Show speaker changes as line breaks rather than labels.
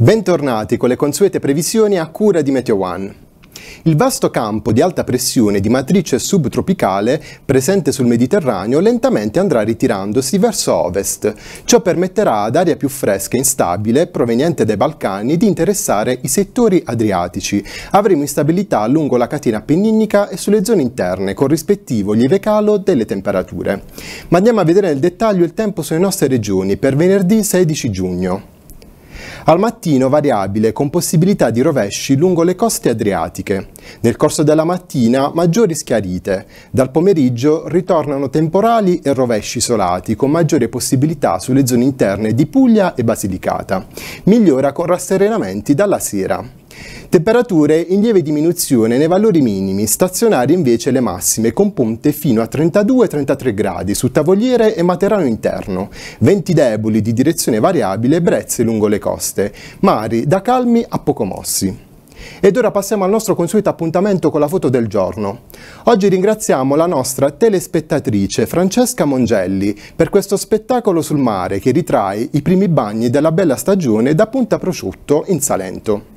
Bentornati con le consuete previsioni a cura di Meteo One. Il vasto campo di alta pressione di matrice subtropicale presente sul Mediterraneo lentamente andrà ritirandosi verso ovest. Ciò permetterà ad aria più fresca e instabile proveniente dai Balcani di interessare i settori adriatici. Avremo instabilità lungo la catena appenninica e sulle zone interne con rispettivo lieve calo delle temperature. Ma andiamo a vedere nel dettaglio il tempo sulle nostre regioni per venerdì 16 giugno. Al mattino variabile con possibilità di rovesci lungo le coste adriatiche. Nel corso della mattina maggiori schiarite. Dal pomeriggio ritornano temporali e rovesci isolati con maggiore possibilità sulle zone interne di Puglia e Basilicata. Migliora con rasserenamenti dalla sera. Temperature in lieve diminuzione nei valori minimi, stazionari invece le massime, con punte fino a 32-33 gradi su tavoliere e materano interno, venti deboli di direzione variabile e brezze lungo le coste, mari da calmi a poco mossi. Ed ora passiamo al nostro consueto appuntamento con la foto del giorno. Oggi ringraziamo la nostra telespettatrice Francesca Mongelli per questo spettacolo sul mare che ritrae i primi bagni della bella stagione da Punta Prosciutto in Salento.